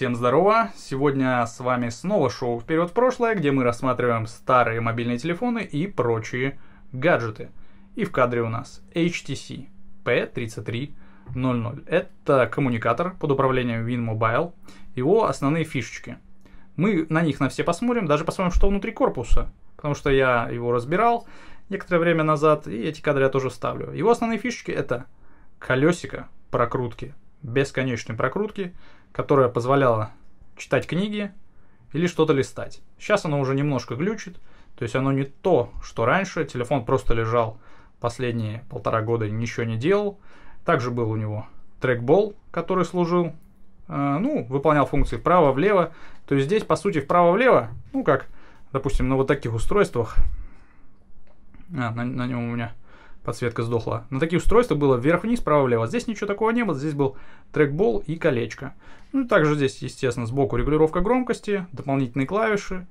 Всем здорово! Сегодня с вами снова шоу «Вперед в прошлое», где мы рассматриваем старые мобильные телефоны и прочие гаджеты. И в кадре у нас HTC P3300. Это коммуникатор под управлением WinMobile. Его основные фишечки. Мы на них на все посмотрим, даже посмотрим, что внутри корпуса. Потому что я его разбирал некоторое время назад, и эти кадры я тоже ставлю. Его основные фишечки это колесико прокрутки, бесконечной прокрутки, которая позволяла читать книги или что-то листать. Сейчас оно уже немножко глючит, то есть оно не то, что раньше. Телефон просто лежал последние полтора года и ничего не делал. Также был у него трекбол, который служил, э, ну, выполнял функции вправо-влево. То есть здесь, по сути, вправо-влево, ну, как, допустим, на вот таких устройствах, а, на, на нем у меня подсветка сдохла. На такие устройства было вверх-вниз, право-влево. Здесь ничего такого не было, здесь был трекбол и колечко. Ну, также здесь, естественно, сбоку регулировка громкости, дополнительные клавиши,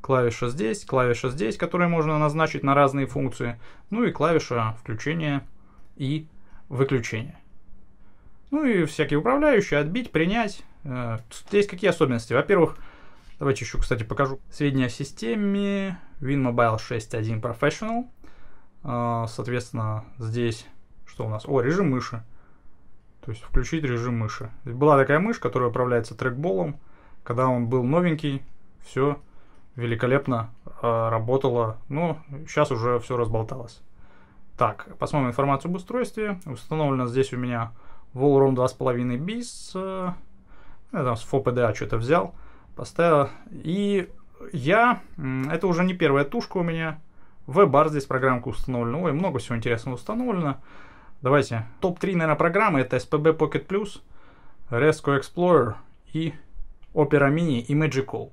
клавиша здесь, клавиша здесь, которые можно назначить на разные функции, ну и клавиша включения и выключения. Ну и всякие управляющие, отбить, принять. Э, здесь какие особенности? Во-первых, давайте еще, кстати, покажу сведения о системе WinMobile 6.1 Professional – а, соответственно, здесь что у нас? О, режим мыши. То есть включить режим мыши. Была такая мышь, которая управляется трекболом. Когда он был новенький, все великолепно э, работало. Но ну, сейчас уже все разболталось. Так, посмотрим информацию об устройстве. Установлено здесь у меня Volrom 2.5 bis. я там с FOPDA а что-то взял, поставил. И я... Это уже не первая тушка у меня. Веб-бар здесь программка установлена. Ой, много всего интересного установлено. Давайте. Топ-3, наверное, программы. Это SPB Pocket Plus, Resco Explorer и Opera Mini и Magical.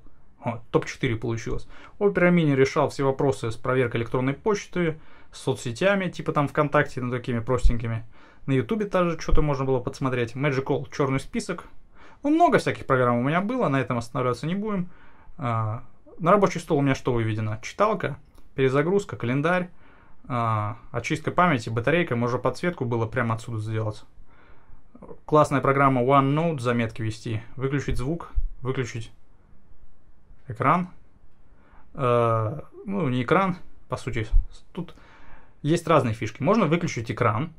топ-4 получилось. Opera Mini решал все вопросы с проверкой электронной почты, с соцсетями, типа там ВКонтакте, ну, такими простенькими. На Ютубе также что-то можно было подсмотреть. Magical, черный список. Ну, много всяких программ у меня было, на этом останавливаться не будем. А, на рабочий стол у меня что выведено? Читалка, перезагрузка, календарь, а, очистка памяти, батарейка, можно подсветку было прямо отсюда сделать. Классная программа OneNote, заметки вести, выключить звук, выключить экран, э, ну не экран, по сути, тут есть разные фишки. Можно выключить экран,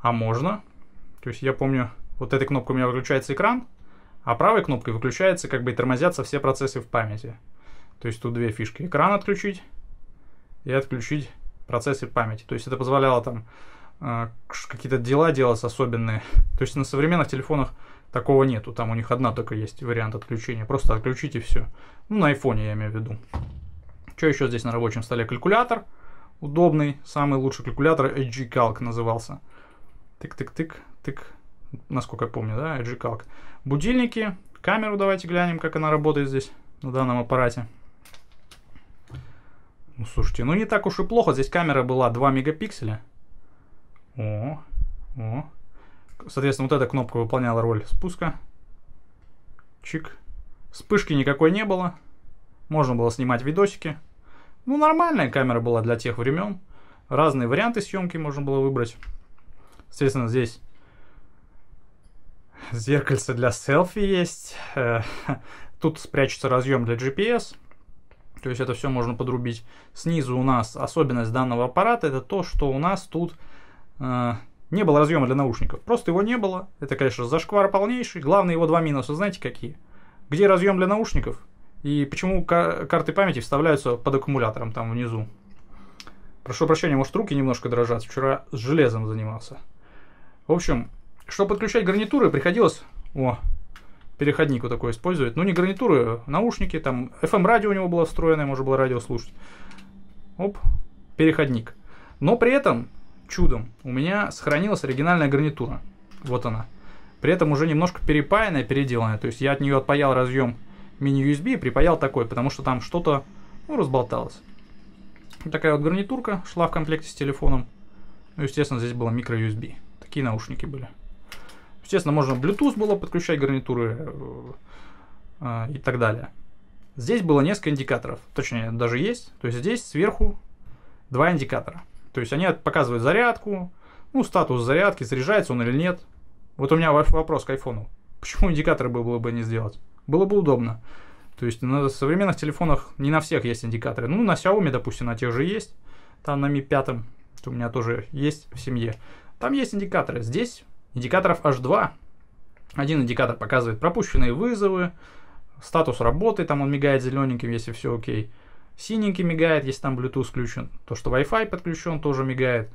а можно, то есть я помню, вот этой кнопкой у меня выключается экран, а правой кнопкой выключается как бы и тормозятся все процессы в памяти. То есть тут две фишки. Экран отключить и отключить процессы памяти. То есть это позволяло там э, какие-то дела делать особенные. То есть на современных телефонах такого нету. Там у них одна только есть вариант отключения. Просто отключите все. Ну, на айфоне я имею в виду. Что еще здесь на рабочем столе? Калькулятор. Удобный, самый лучший калькулятор. AG Calc назывался. Тык-тык-тык, тык. Насколько я помню, да, AG Calc. Будильники. Камеру давайте глянем, как она работает здесь на данном аппарате. Ну, слушайте, ну не так уж и плохо. Здесь камера была 2 мегапикселя. О, о. Соответственно, вот эта кнопка выполняла роль спуска. Чик. Вспышки никакой не было. Можно было снимать видосики. Ну, нормальная камера была для тех времен. Разные варианты съемки можно было выбрать. Соответственно, здесь зеркальце для селфи есть. Э, тут спрячется разъем для GPS. То есть это все можно подрубить. Снизу у нас особенность данного аппарата это то, что у нас тут э, не было разъема для наушников. Просто его не было. Это, конечно, зашквар полнейший. Главное его два минуса, знаете какие? Где разъем для наушников? И почему карты памяти вставляются под аккумулятором там внизу? Прошу прощения, может руки немножко дрожат. Вчера с железом занимался. В общем, чтобы подключать гарнитуры, приходилось... О, переходник вот такой использует. Ну, не гарнитуры, наушники, там FM-радио у него было встроенное, можно было радио слушать. Оп, переходник. Но при этом, чудом, у меня сохранилась оригинальная гарнитура. Вот она. При этом уже немножко перепаянная, переделанная. То есть я от нее отпаял разъем мини-USB и припаял такой, потому что там что-то ну, разболталось. такая вот гарнитурка шла в комплекте с телефоном. Ну, естественно, здесь было микро-USB. Такие наушники были. Естественно, можно Bluetooth было подключать гарнитуры э, э, и так далее. Здесь было несколько индикаторов, точнее, даже есть. То есть здесь сверху два индикатора. То есть они показывают зарядку, ну, статус зарядки, заряжается он или нет. Вот у меня вопрос к айфону. Почему индикаторы было бы не сделать? Было бы удобно. То есть на современных телефонах не на всех есть индикаторы. Ну, на Xiaomi, допустим, на тех же есть. Там на Mi 5 у меня тоже есть в семье. Там есть индикаторы. Здесь Индикаторов H два. Один индикатор показывает пропущенные вызовы, статус работы, там он мигает зелененьким, если все окей. Синенький мигает, если там Bluetooth включен. То, что Wi-Fi подключен, тоже мигает,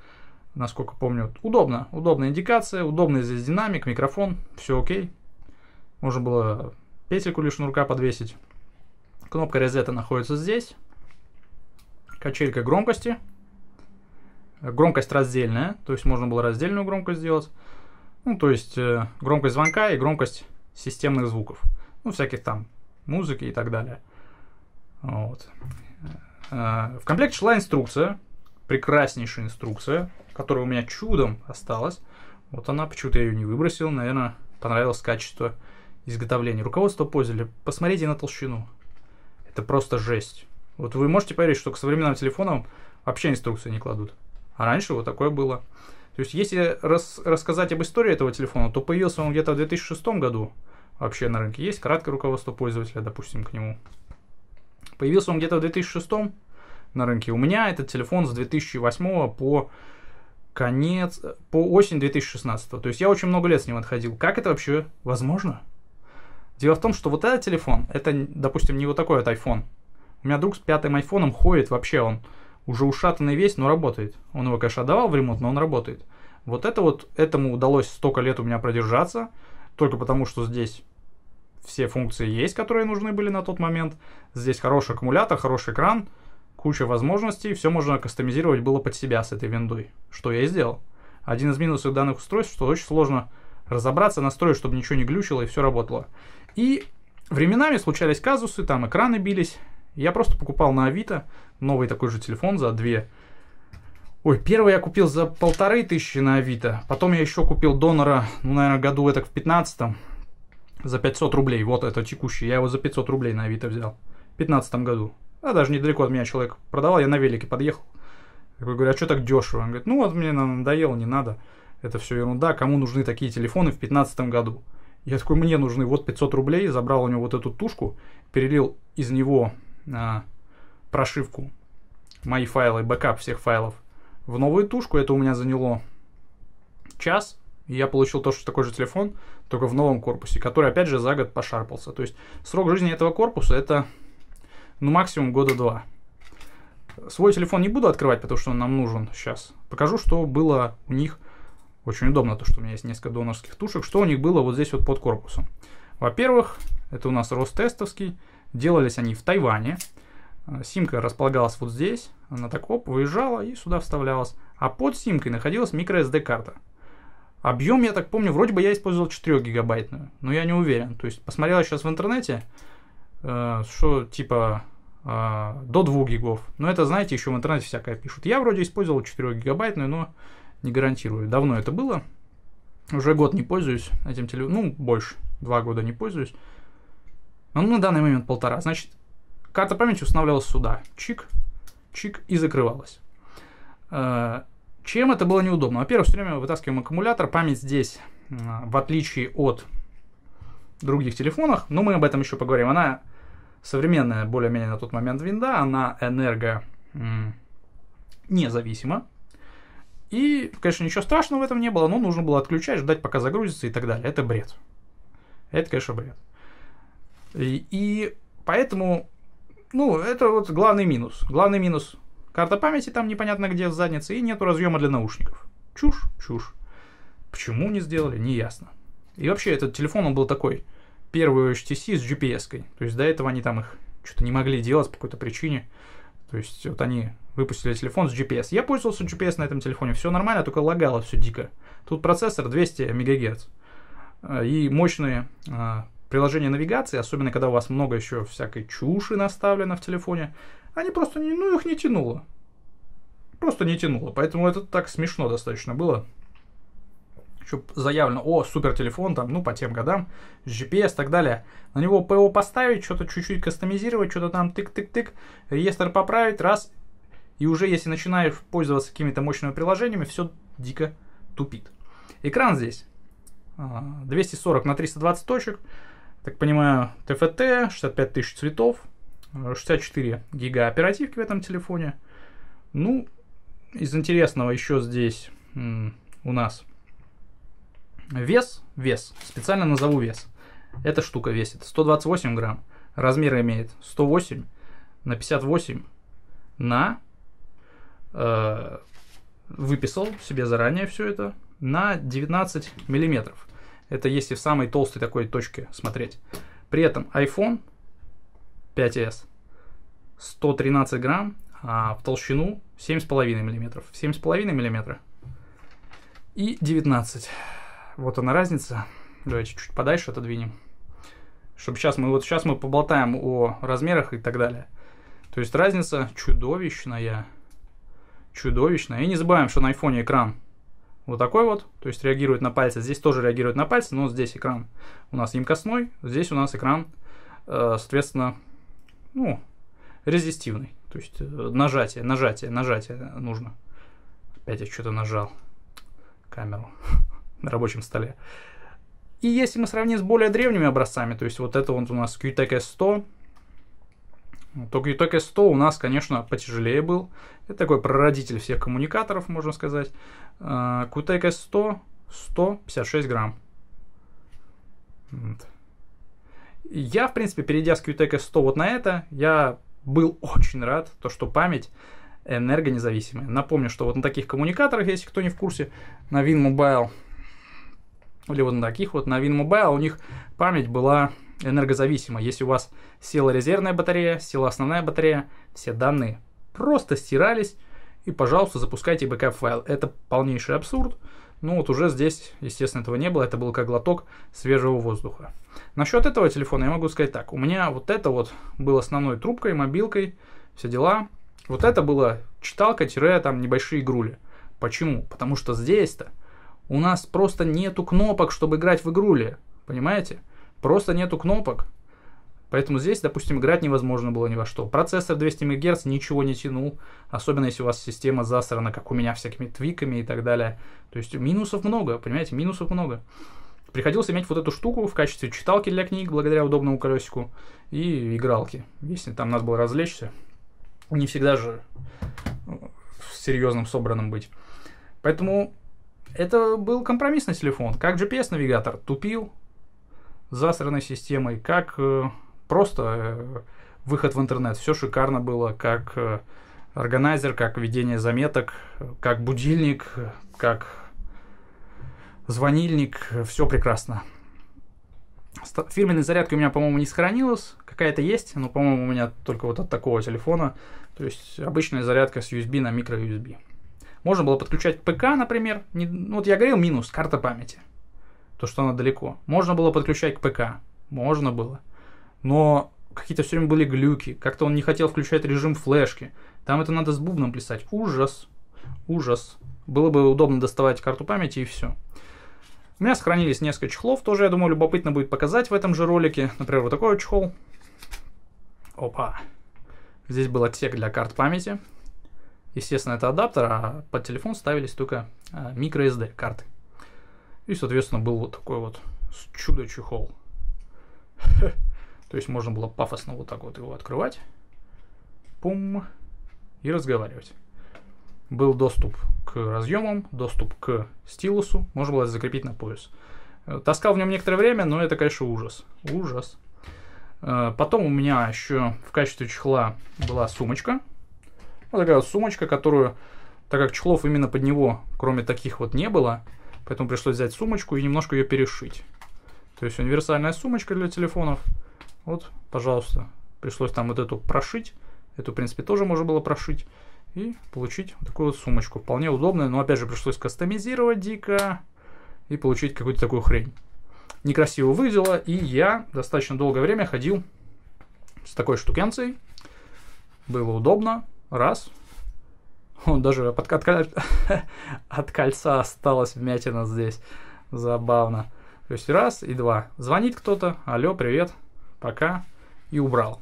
насколько помню. Удобно, удобная индикация, удобный здесь динамик, микрофон, все окей. Можно было петельку лишь шнурка подвесить. Кнопка резета находится здесь. Качелька громкости. Громкость раздельная, то есть можно было раздельную громкость сделать. Ну, то есть э, громкость звонка и громкость системных звуков. Ну, всяких там музыки и так далее. Вот. Э, в комплекте шла инструкция, прекраснейшая инструкция, которая у меня чудом осталась. Вот она, почему-то я ее не выбросил, наверное, понравилось качество изготовления. Руководство пользователя, посмотрите на толщину. Это просто жесть. Вот вы можете поверить, что к современным телефонам вообще инструкции не кладут. А раньше вот такое было. То есть, если рас, рассказать об истории этого телефона, то появился он где-то в 2006 году вообще на рынке. Есть краткое руководство пользователя, допустим, к нему. Появился он где-то в 2006 на рынке. У меня этот телефон с 2008 по конец, по осень 2016. То есть я очень много лет с ним отходил. Как это вообще возможно? Дело в том, что вот этот телефон, это, допустим, не вот такой вот iPhone. У меня друг с пятым айфоном ходит вообще, он уже ушатанный весь, но работает. Он его, конечно, отдавал в ремонт, но он работает. Вот это вот, этому удалось столько лет у меня продержаться, только потому что здесь все функции есть, которые нужны были на тот момент. Здесь хороший аккумулятор, хороший экран, куча возможностей, все можно кастомизировать было под себя с этой виндой, что я и сделал. Один из минусов данных устройств, что очень сложно разобраться, настроить, чтобы ничего не глючило и все работало. И временами случались казусы, там экраны бились. Я просто покупал на Авито новый такой же телефон за две. Ой, первый я купил за полторы тысячи на Авито. Потом я еще купил донора, ну, наверное, году это в пятнадцатом. За 500 рублей. Вот это текущий. Я его за 500 рублей на Авито взял. В пятнадцатом году. А даже недалеко от меня человек продавал. Я на велике подъехал. Я говорю, а что так дешево? Он говорит, ну вот мне надоело, не надо. Это все ерунда. Кому нужны такие телефоны в пятнадцатом году? Я такой, мне нужны вот 500 рублей. Забрал у него вот эту тушку. Перелил из него а, прошивку, мои файлы, бэкап всех файлов в новую тушку. Это у меня заняло час. И я получил то что такой же телефон, только в новом корпусе, который, опять же, за год пошарпался. То есть срок жизни этого корпуса это ну, максимум года два. Свой телефон не буду открывать, потому что он нам нужен сейчас. Покажу, что было у них. Очень удобно то, что у меня есть несколько донорских тушек. Что у них было вот здесь вот под корпусом. Во-первых, это у нас Ростестовский. Делались они в Тайване. Э, симка располагалась вот здесь, она так оп, выезжала и сюда вставлялась. А под симкой находилась microSD карта. Объем, я так помню, вроде бы я использовал 4 гигабайтную, но я не уверен. То есть посмотрел сейчас в интернете, э, что типа э, до 2 гигов. Но это, знаете, еще в интернете всякое пишут. Я вроде использовал 4 гигабайтную, но не гарантирую. Давно это было. Уже год не пользуюсь этим телефоном. Ну, больше. Два года не пользуюсь. Ну, на данный момент полтора. Значит, Карта памяти устанавливалась сюда. Чик, чик и закрывалась. Э, чем это было неудобно? Во-первых, все время вытаскиваем аккумулятор. Память здесь, э, в отличие от других телефонах, но мы об этом еще поговорим. Она современная, более-менее на тот момент винда, она энерго независима. И, конечно, ничего страшного в этом не было, но нужно было отключать, ждать, пока загрузится и так далее. Это бред. Это, конечно, бред. И, и поэтому ну, это вот главный минус. Главный минус. Карта памяти там непонятно где в заднице, и нету разъема для наушников. Чушь, чушь. Почему не сделали, не ясно. И вообще, этот телефон, он был такой. Первый HTC с GPS-кой. То есть до этого они там их что-то не могли делать по какой-то причине. То есть вот они выпустили телефон с GPS. Я пользовался GPS на этом телефоне, все нормально, только лагало все дико. Тут процессор 200 МГц э, и мощные а, приложения навигации, особенно когда у вас много еще всякой чуши наставлено в телефоне, они просто, не, ну, их не тянуло. Просто не тянуло. Поэтому это так смешно достаточно было. Еще заявлено, о, супер телефон, там, ну, по тем годам, GPS и так далее. На него ПО поставить, что-то чуть-чуть кастомизировать, что-то там тык-тык-тык, реестр поправить, раз. И уже если начинаешь пользоваться какими-то мощными приложениями, все дико тупит. Экран здесь 240 а, на 320 точек так понимаю, ТФТ, 65 тысяч цветов, 64 э, гига оперативки в этом телефоне. Ну, из интересного еще здесь у нас вес, вес, специально назову вес. Эта штука весит 128 грамм, размер имеет 108 на 58 на э, выписал себе заранее все это на 19 миллиметров. Это есть и в самой толстой такой точке смотреть. При этом iPhone 5s 113 грамм, а в толщину 7,5 миллиметров, 7,5 миллиметра и 19. Вот она разница. Давайте чуть подальше отодвинем. Чтобы сейчас мы вот сейчас мы поболтаем о размерах и так далее. То есть разница чудовищная. Чудовищная. И не забываем, что на айфоне экран вот такой вот, то есть реагирует на пальцы. Здесь тоже реагирует на пальцы, но здесь экран у нас емкостной, здесь у нас экран, э, соответственно, ну, резистивный. То есть э, нажатие, нажатие, нажатие нужно. Опять я что-то нажал камеру на рабочем столе. И если мы сравним с более древними образцами, то есть вот это вот у нас QTEC S100, Tokyo 100 у нас, конечно, потяжелее был. Это такой прародитель всех коммуникаторов, можно сказать. Кутека 100 156 грамм. Я, в принципе, перейдя с Qtec 100 вот на это, я был очень рад, то, что память энергонезависимая. Напомню, что вот на таких коммуникаторах, если кто не в курсе, на WinMobile, или вот на таких вот, на WinMobile у них память была энергозависимо. Если у вас села резервная батарея, села основная батарея, все данные просто стирались, и, пожалуйста, запускайте бэкап файл. Это полнейший абсурд. Ну вот уже здесь, естественно, этого не было, это был как глоток свежего воздуха. Насчет этого телефона я могу сказать так. У меня вот это вот было основной трубкой, мобилкой, все дела. Вот это было читалка-там небольшие игрули. Почему? Потому что здесь-то у нас просто нету кнопок, чтобы играть в игрули. Понимаете? Просто нету кнопок. Поэтому здесь, допустим, играть невозможно было ни во что. Процессор 200 МГц ничего не тянул, особенно если у вас система засрана, как у меня, всякими твиками и так далее. То есть минусов много, понимаете, минусов много. Приходилось иметь вот эту штуку в качестве читалки для книг, благодаря удобному колесику, и игралки, если там надо было развлечься. Не всегда же э, серьезным собранным быть. Поэтому это был компромиссный телефон. Как GPS-навигатор тупил, засранной системой, как э, просто э, выход в интернет. Все шикарно было, как э, органайзер, как ведение заметок, как будильник, как звонильник, все прекрасно. Фирменной зарядки у меня, по-моему, не сохранилась, Какая-то есть, но, по-моему, у меня только вот от такого телефона. То есть обычная зарядка с USB на микро-USB. Можно было подключать ПК, например. Не, ну, вот я говорил, минус, карта памяти то, что она далеко. Можно было подключать к ПК, можно было. Но какие-то все время были глюки, как-то он не хотел включать режим флешки. Там это надо с бубном плясать. Ужас, ужас. Было бы удобно доставать карту памяти и все. У меня сохранились несколько чехлов, тоже, я думаю, любопытно будет показать в этом же ролике. Например, вот такой вот чехол. Опа. Здесь был отсек для карт памяти. Естественно, это адаптер, а под телефон ставились только microSD а, карты. И, соответственно, был вот такой вот чудо-чехол. То есть можно было пафосно вот так вот его открывать. Пум. И разговаривать. Был доступ к разъемам, доступ к стилусу. Можно было закрепить на пояс. Э, таскал в нем некоторое время, но это, конечно, ужас. Ужас. Э, потом у меня еще в качестве чехла была сумочка. Вот такая вот сумочка, которую, так как чехлов именно под него, кроме таких вот, не было, Поэтому пришлось взять сумочку и немножко ее перешить. То есть универсальная сумочка для телефонов. Вот, пожалуйста. Пришлось там вот эту прошить. Эту, в принципе, тоже можно было прошить. И получить вот такую вот сумочку. Вполне удобная, но опять же пришлось кастомизировать дико. И получить какую-то такую хрень. Некрасиво выглядело. И я достаточно долгое время ходил с такой штукенцией. Было удобно. Раз. Он даже под, от, от, кольца осталась вмятина здесь. Забавно. То есть раз и два. Звонит кто-то, алло, привет, пока, и убрал.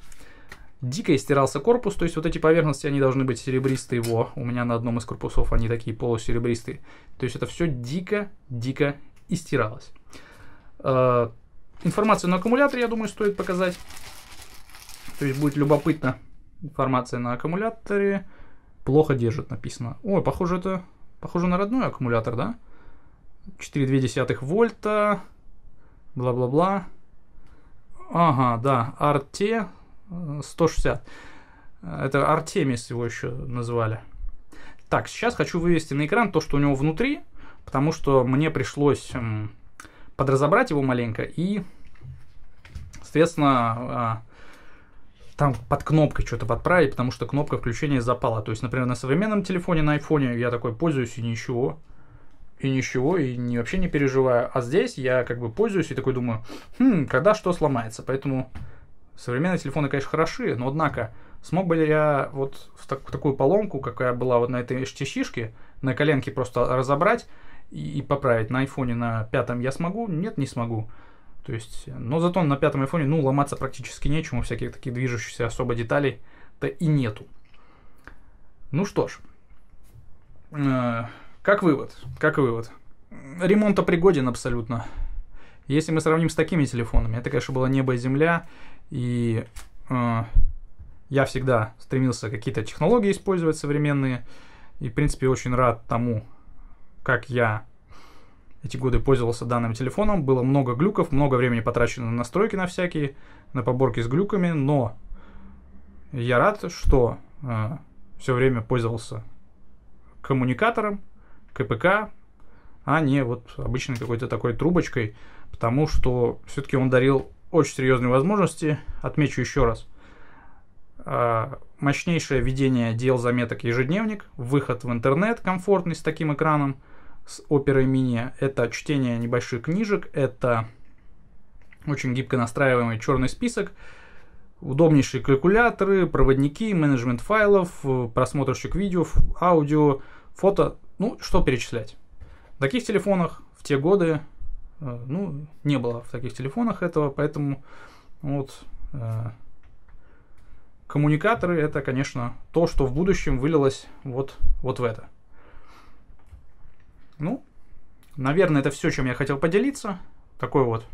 Дико истирался корпус, то есть вот эти поверхности, они должны быть серебристые. Во, у меня на одном из корпусов они такие полусеребристые. То есть это все дико-дико истиралось. Э, информацию на аккумуляторе, я думаю, стоит показать. То есть будет любопытно информация на аккумуляторе плохо держит, написано. Ой, похоже это, похоже на родной аккумулятор, да? 4,2 вольта, бла-бла-бла. Ага, да, RT 160. Э, это Артемис его еще назвали. Так, сейчас хочу вывести на экран то, что у него внутри, потому что мне пришлось подразобрать его маленько и, соответственно, а, там под кнопкой что-то подправить, потому что кнопка включения запала. То есть, например, на современном телефоне, на айфоне я такой пользуюсь и ничего. И ничего, и не, вообще не переживаю. А здесь я как бы пользуюсь и такой думаю, хм, когда что сломается. Поэтому современные телефоны, конечно, хороши, но однако смог бы я вот в, так, такую поломку, какая была вот на этой HTC-шке, на коленке просто разобрать и, и поправить на айфоне на пятом я смогу? Нет, не смогу. То есть, но зато на пятом айфоне, ну, ломаться практически нечему, всяких таких движущихся особо деталей-то и нету. Ну что ж, э, как вывод, как вывод. Ремонта пригоден абсолютно. Если мы сравним с такими телефонами, это, конечно, было небо и земля, и э, я всегда стремился какие-то технологии использовать современные, и, в принципе, очень рад тому, как я эти годы пользовался данным телефоном. Было много глюков, много времени потрачено на настройки на всякие, на поборки с глюками, но я рад, что э, все время пользовался коммуникатором, КПК, а не вот обычной какой-то такой трубочкой, потому что все-таки он дарил очень серьезные возможности. Отмечу еще раз. Э, мощнейшее ведение дел заметок ежедневник, выход в интернет комфортный с таким экраном – с оперой мини. Это чтение небольших книжек, это очень гибко настраиваемый черный список, удобнейшие калькуляторы, проводники, менеджмент файлов, просмотрщик видео, аудио, фото, ну, что перечислять. В таких телефонах в те годы, э, ну, не было в таких телефонах этого, поэтому вот э, коммуникаторы это, конечно, то, что в будущем вылилось вот, вот в это. Ну, наверное, это все, чем я хотел поделиться. Такой вот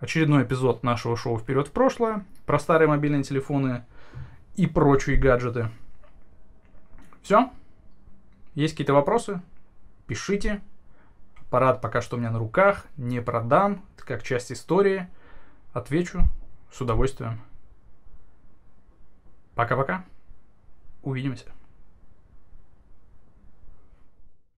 очередной эпизод нашего шоу «Вперед в прошлое» про старые мобильные телефоны и прочие гаджеты. Все. Есть какие-то вопросы? Пишите. Аппарат пока что у меня на руках, не продам, это как часть истории. Отвечу с удовольствием. Пока-пока. Увидимся.